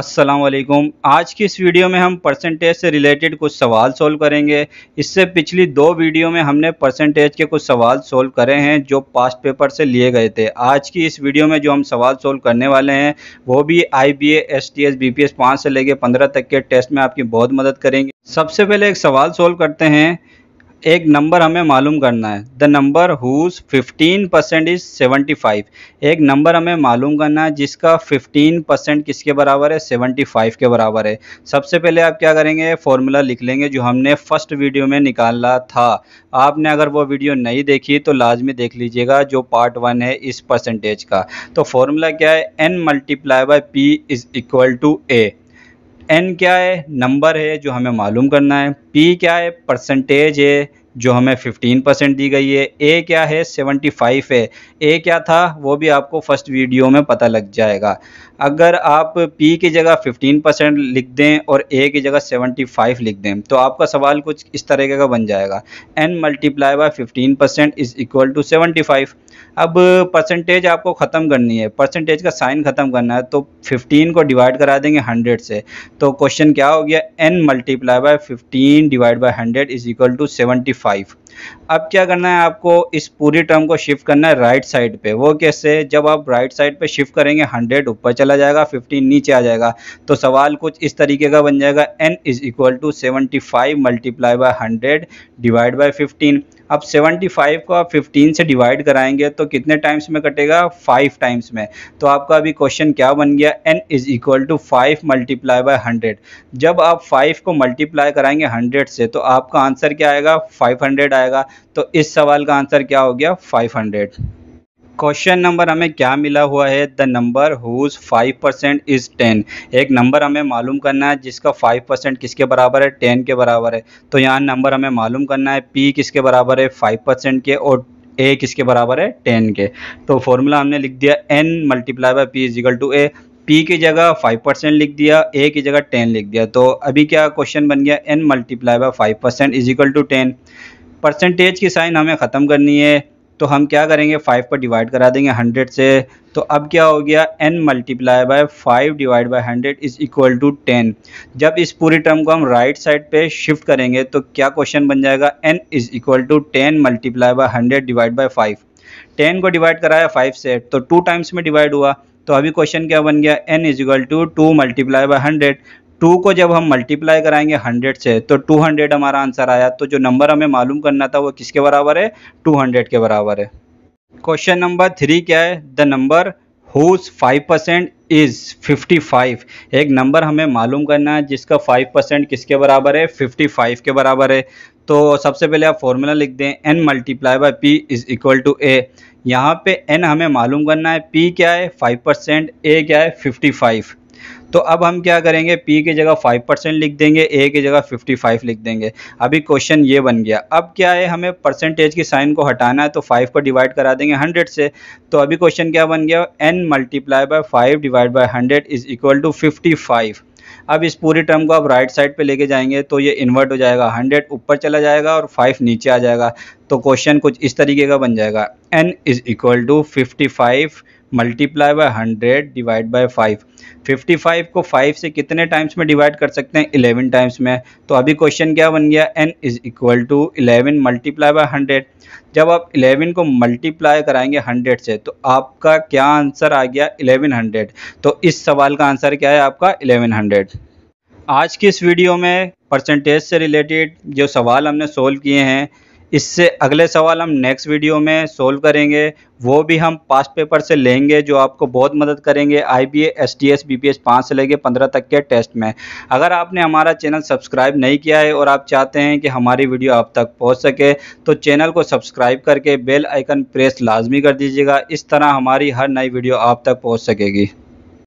वालेकुम आज की इस वीडियो में हम परसेंटेज से रिलेटेड कुछ सवाल सोल्व करेंगे इससे पिछली दो वीडियो में हमने परसेंटेज के कुछ सवाल सोल्व करे हैं जो पास्ट पेपर से लिए गए थे आज की इस वीडियो में जो हम सवाल सोल्व करने वाले हैं वो भी I B S T S B P S पाँच से लेके पंद्रह तक के टेस्ट में आपकी बहुत मदद करेंगे सबसे पहले एक सवाल सोल्व करते हैं एक नंबर हमें मालूम करना है the number whose 15 percent is 75 एक नंबर हमें मालूम करना है जिसका 15 परसेंट किसके बराबर है 75 के बराबर है सबसे पहले आप क्या करेंगे फॉर्मूला लिख लेंगे जो हमने फर्स्ट वीडियो में निकाला था आपने अगर वो वीडियो नहीं देखी तो लाजमी देख लीजिएगा जो पार्ट वन है इस परसेंटेज का तो फॉर्मूला क्या है N multiply by P is equal to A एन क्या है नंबर है जो हमें मालूम करना है पी क्या है परसेंटेज है जो हमें फ़िफ्टीन परसेंट दी गई है ए क्या है फाइव है ए क्या था वो भी आपको फर्स्ट वीडियो में पता लग जाएगा अगर आप पी की जगह फिफ्टीन परसेंट लिख दें और ए की जगह फाइव लिख दें तो आपका सवाल कुछ इस तरीके का बन जाएगा N multiply by fifteen percent is equal to seventy five अब परसेंटेज आपको ख़त्म करनी है परसेंटेज का साइन ख़त्म करना है तो 15 को डिवाइड करा देंगे 100 से तो क्वेश्चन क्या हो गया N multiply by 15 divide by 100 is equal to seventy 5 अब क्या करना है आपको इस पूरी टर्म को शिफ्ट करना है राइट साइड पे वो कैसे जब आप राइट साइड पे शिफ्ट करेंगे हंड्रेड ऊपर चला जाएगा फिफ्टीन नीचे आ जाएगा तो सवाल कुछ इस तरीके का बन जाएगा n is equal to seventy five multiply by hundred divide by fifteen अब 75 को आप 15 से डिवाइड कराएंगे तो कितने टाइम्स में कटेगा फाइव टाइम्स में तो आपका अभी क्वेश्चन क्या बन गया n is equal to five multiply by hundred जब आप फाइव को मल्टीप्लाई कराएंगे हंड्रेड से तो आपका आंसर क्या आएगा फाइव आएगा आएगा तो इस सवाल का आंसर क्या हो गया 500 क्वेश्चन नंबर हमें क्या मिला हुआ है the number whose 5% percent is ten एक नंबर हमें मालूम करना है जिसका 5% किसके बराबर है 10 के बराबर है तो यहाँ नंबर हमें मालूम करना है पी किसके बराबर है फाइव के और ए किसके बराबर है टेन के तो फॉर्मूला हमने लिख दिया N multiply by P is equal to A P की जगह फाइव परसेंट लिख दिया ए की जगह टेन लिख दिया तो अभी क्या क्वेश्चन बन गया N multiply by five percent is equal to ten percentage की साइन हमें ख़त्म करनी है तो हम क्या करेंगे फाइव को डिवाइड करा देंगे हंड्रेड से तो अब क्या हो गया N multiply by five divide by hundred is equal to ten जब इस पूरी टर्म को हम राइट right साइड पे शिफ्ट करेंगे तो क्या क्वेश्चन बन जाएगा N is equal to ten multiply by hundred divide by five ten को डिवाइड कराया फाइव से तो टू टाइम्स में डिवाइड हुआ तो अभी क्वेश्चन क्या बन गया N is equal to two multiply by hundred two को जब हम मल्टीप्लाई कराएंगे हंड्रेड से तो टू हंड्रेड हमारा आंसर आया तो जो नंबर हमें मालूम करना था वो किसके बराबर है टू हंड्रेड के बराबर है क्वेश्चन नंबर थ्री क्या है the number whose five percent is fifty five एक नंबर हमें मालूम करना है जिसका फाइव परसेंट किसके बराबर है फिफ्टी फाइव के बराबर है तो सबसे पहले आप फॉर्मूला लिख दें N multiply by P is equal to A यहाँ पे एन हमें मालूम करना है पी क्या है फाइव परसेंट ए क्या है फिफ्टी फाइव तो अब हम क्या करेंगे पी की जगह फाइव परसेंट लिख देंगे ए की जगह फिफ्टी फाइव लिख देंगे अभी क्वेश्चन ये बन गया अब क्या है हमें परसेंटेज की साइन को हटाना है तो फाइव को डिवाइड करा देंगे हंड्रेड से तो अभी क्वेश्चन क्या बन गया N multiply by five divide by hundred is equal to fifty five अब इस पूरी टर्म को आप राइट साइड पे लेके जाएंगे तो ये इन्वर्ट हो जाएगा हंड्रेड ऊपर चला जाएगा और फाइव नीचे आ जाएगा तो क्वेश्चन कुछ इस तरीके का बन जाएगा N is equal to fifty five multiply by hundred divide by five fifty five को फाइव से कितने टाइम्स में डिवाइड कर सकते हैं इलेवन टाइम्स में तो अभी क्वेश्चन क्या बन गया N is equal to eleven multiply by hundred जब आप 11 को मल्टीप्लाई कराएंगे 100 से तो आपका क्या आंसर आ गया 1100 तो इस सवाल का आंसर क्या है आपका 1100 आज की इस वीडियो में परसेंटेज से रिलेटेड जो सवाल हमने सोल्व किए हैं इससे अगले सवाल हम नेक्स्ट वीडियो में सोल्व करेंगे वो भी हम पास्ट पेपर से लेंगे जो आपको बहुत मदद करेंगे I B S T S B P S पाँच से लेके पंद्रह तक के टेस्ट में अगर आपने हमारा चैनल सब्सक्राइब नहीं किया है और आप चाहते हैं कि हमारी वीडियो आप तक पहुंच सके तो चैनल को सब्सक्राइब करके बेल आइकन प्रेस लाजमी कर दीजिएगा इस तरह हमारी हर नई वीडियो आप तक पहुँच सकेगी